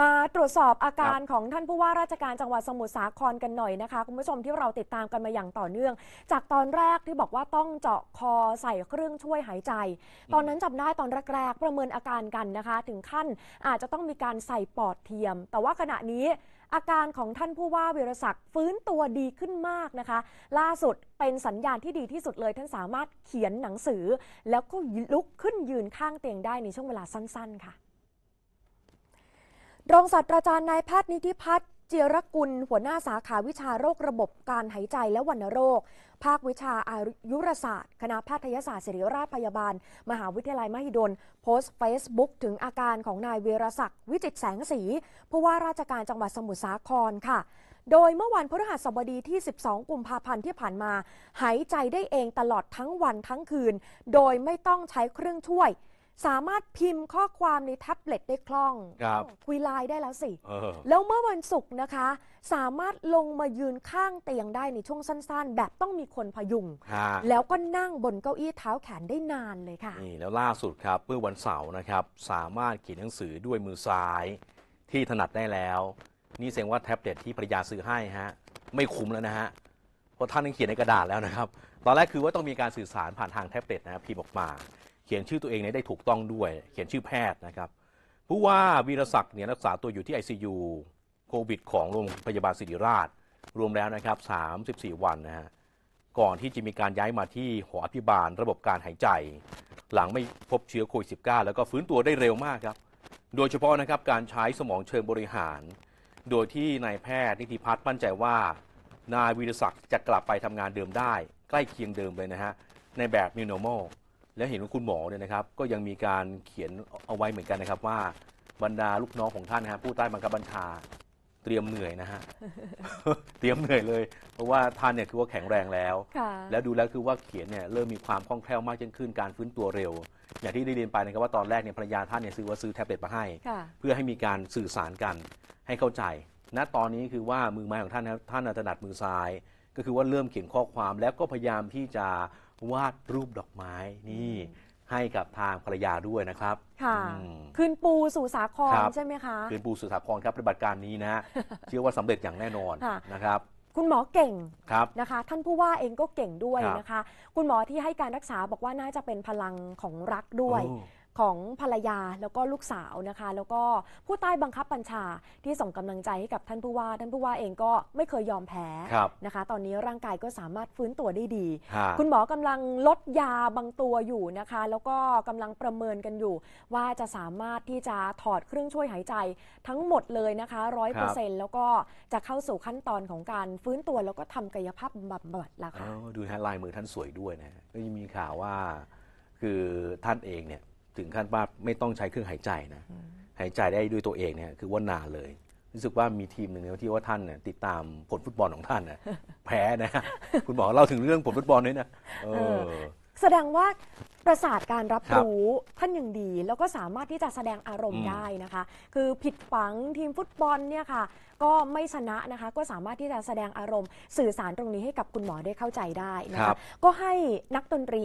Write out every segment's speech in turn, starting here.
มา ตรวจสอบอาการของท่านผู้ว่าราชการจังหวัดสมุทรสาครกันหน่อยนะคะคุณผู้ชมที่เราติดตามกันมาอย่างต่อเนื่อง จากตอนแรกที่บอกว่าต้องเจาะคอใส่เครื่องช่วยหายใจ ตอนนั้นจำได้ตอนแรกๆประเมินอาการกันนะคะ ถึงขั้นอาจจะต้องมีการใส่ปอดเทียม แต่ว่าขณะนี้ อาการของท่านผู้ว่าวิรศักดิ์ฟื้นตัวดีขึ้นมากนะคะ ล่าสุดเป็นสัญญาณที่ดีที่สุดเลยท่านสามารถเขียนหนังสือ แล้วก็ลุกขึ้นยืนข้างเตียงได้ในช่วงเวลาสั้นๆค่ะรองศาสตราจารย์นายแพทย์นิติพัฒน์เจียรกุล หัวหน้าสาขาวิชาโรคระบบการหายใจและวัณโรค ภาควิชาอายุรศาสตร์ คณะแพทยศาสตร์ศิริราชพยาบาล มหาวิทยาลัยมหิดล โพสต์เฟซบุ๊กถึงอาการของนายเวรศักดิ์วิจิตแสงสีผู้ว่าราชการจังหวัดสมุทรสาครค่ะ โดยเมื่อวันพฤหัสบดีที่ 12 กุมภาพันธ์ที่ผ่านมา หายใจได้เองตลอดทั้งวันทั้งคืน โดยไม่ต้องใช้เครื่องช่วยสามารถพิมพ์ข้อความในแท็บเล็ตได้คล่องครับคุยไลน์ได้แล้วสิออแล้วเมื่อวันศุกร์นะคะ สามารถลงมายืนข้างเตียงได้ในช่วงสั้นๆ แบบต้องมีคนพยุงแล้วก็นั่งบนเก้าอี้เท้าแขนได้นานเลยค่ะนี่แล้วล่าสุดครับ เมื่อวันเสาร์นะครับสามารถเขียนหนังสือด้วยมือซ้ายที่ถนัดได้แล้ว นี่แสดงว่าแท็บเล็ตที่ภรรยาซื้อให้ฮะไม่คุ้มแล้วนะฮะเพราะท่านเขียนในกระดาษแล้วนะครับ ตอนแรกคือว่าต้องมีการสื่อสารผ่านทางแท็บเล็ตนะพิมพ์ออกมาเขียนชื่อตัวเองเนี่ยได้ถูกต้องด้วยเขียนชื่อแพทย์นะครับผู้ว่าวีรศักดิ์เนี่ยรักษาตัวอยู่ที่ ICU โควิดของโรงพยาบาลศิริราช รวมแล้วนะครับ 34 วันนะฮะก่อนที่จะมีการย้ายมาที่หออภิบาลระบบการหายใจ หลังไม่พบเชื้อโควิด -19 แล้วก็ฟื้นตัวได้เร็วมากครับ โดยเฉพาะนะครับการใช้สมองเชิงบริหาร โดยที่นายแพทย์นิติพัฒน์มั่นใจว่า นายวีรศักดิ์จะกลับไปทำงานเดิมได้ ใกล้เคียงเดิมเลยนะฮะในแบบ New Normal แล้วเห็นว่าคุณหมอเนี่ยนะครับ ก็ยังมีการเขียนเอาไว้เหมือนกันนะครับ ว่าบรรดาลูกน้องของท่านนะฮะผู้ใต้บังคับบัญชาเตรียมเหนื่อยนะฮะเตรียมเหนื่อยเลย เพราะว่าท่านเนี่ยคือว่าแข็งแรงแล้ว แล้วดูแล้วคือว่าเขียนเนี่ยเริ่มมีความคล่องแคล่วมากยิ่งขึ้น การฟื้นตัวเร็ว อย่างที่ได้เรียนไปนะครับว่าตอนแรกเนี่ยภรรยาท่านเนี่ยซื้อว่าซื้อแท็บเล็ตมาให้เพื่อให้มีการสื่อสารกันให้เข้าใจ ณตอนนี้คือว่ามือไม้ของท่านนะท่านถนัดมือซ้าย ก็คือว่าเริ่มเขียนข้อความแล้วก็พยายามที่จะวาดรูปดอกไม้นี่ให้กับทางภรรยาด้วยนะครับค่ะคืนปูสู่สาครครใช่ไหมคะคืนปูสู่สาครครับปฏิบัติการนี้นะเชื่อว่าสำเร็จอย่างแน่นอนนะครับคุณหมอเก่งครับนะคะ ท่านผู้ว่าเองก็เก่งด้วยนะคะ คุณหมอที่ให้การรักษาบอกว่าน่าจะเป็นพลังของรักด้วยของภรรยาแล้วก็ลูกสาวนะคะ แล้วก็ผู้ใต้บังคับบัญชาที่ส่งกำลังใจให้กับท่านผู้ว่าท่านผู้ว่าเองก็ไม่เคยยอมแพ้นะคะ ตอนนี้ร่างกายก็สามารถฟื้นตัวได้ดี คุณหมอกำลังลดยาบางตัวอยู่นะคะ แล้วก็กำลังประเมินกันอยู่ ว่าจะสามารถที่จะถอดเครื่องช่วยหายใจทั้งหมดเลยนะคะร้อยเปอร์เซ็นต์แล้วก็จะเข้าสู่ขั้นตอนของการฟื้นตัวแล้วก็ทำกายภาพบำบัดละค่ะดูนะลายมือท่านสวยด้วยนะก็ยังมีข่าวว่าคือท่านเองเนี่ยถึงขั้นว่าไม่ต้องใช้เครื่องหายใจนะหายใจได้ด้วยตัวเองเนี่ยคือว่านานเลยรู้สึกว่ามีทีมหนึ่งที่ว่าท่านเนี่ยติดตามผลฟุตบอลของท่านนะแพ้นะคุณหมอเล่าถึงเรื่องผลฟุตบอลด้วยนะแสดงว่าประสาทการรับรู้ท่านยังดี แล้วก็สามารถที่จะแสดงอารมณ์ได้นะคะ คือผิดฝังทีมฟุตบอลเนี่ยค่ะก็ไม่ชนะนะคะก็สามารถที่จะแสดงอารมณ์ สื่อสารตรงนี้ให้กับคุณหมอได้เข้าใจได้นะคะก็ให้นักดนตรี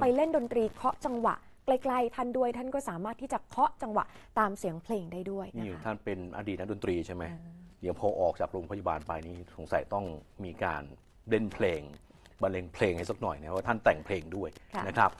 ไปเล่นดนตรีเคาะจังหวะใกล้ๆท่านด้วยท่านก็สามารถที่จะเคาะจังหวะตามเสียงเพลงได้ด้วยนี่ะะท่านเป็นอดีตนักดนตรีใช่ไหมเดี๋ยวพอออกจากโรงพยาบาลไปนี้ สงสัยต้องมีการเล่นเพลง บรรเลงเพลงให้สักหน่อยนะเพราะท่านแต่งเพลงด้วยนะครับ